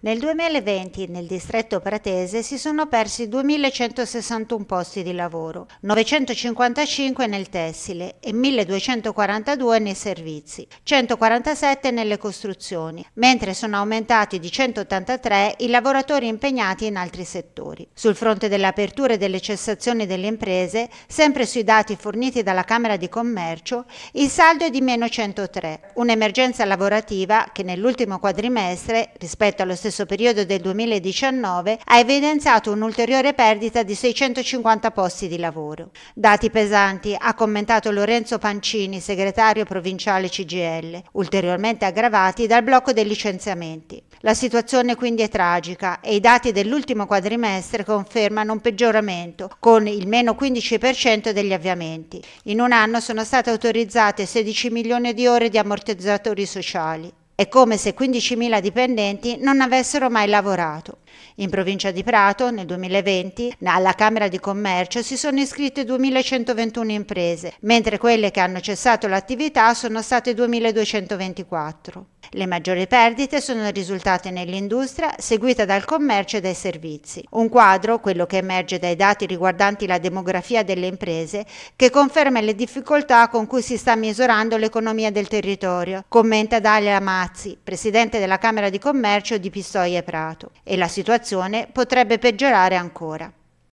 Nel 2020 nel distretto pratese si sono persi 2.161 posti di lavoro, 955 nel tessile e 1.242 nei servizi, 147 nelle costruzioni, mentre sono aumentati di 183 i lavoratori impegnati in altri settori. Sul fronte delle aperture e delle cessazioni delle imprese, sempre sui dati forniti dalla Camera di Commercio, il saldo è di meno 103, un'emergenza lavorativa che nell'ultimo quadrimestre, rispetto allo stesso stesso periodo del 2019 ha evidenziato un'ulteriore perdita di 650 posti di lavoro. Dati pesanti, ha commentato Lorenzo Pancini, segretario provinciale CGL, ulteriormente aggravati dal blocco dei licenziamenti. La situazione quindi è tragica e i dati dell'ultimo quadrimestre confermano un peggioramento, con il meno 15% degli avviamenti. In un anno sono state autorizzate 16 milioni di ore di ammortizzatori sociali. È come se 15.000 dipendenti non avessero mai lavorato. In provincia di Prato, nel 2020, alla Camera di Commercio si sono iscritte 2.121 imprese, mentre quelle che hanno cessato l'attività sono state 2.224. Le maggiori perdite sono risultate nell'industria, seguita dal commercio e dai servizi. Un quadro, quello che emerge dai dati riguardanti la demografia delle imprese, che conferma le difficoltà con cui si sta misurando l'economia del territorio, commenta Dalia Mati Martinazzi, presidente della Camera di Commercio di Pistoia e Prato, e la situazione potrebbe peggiorare ancora.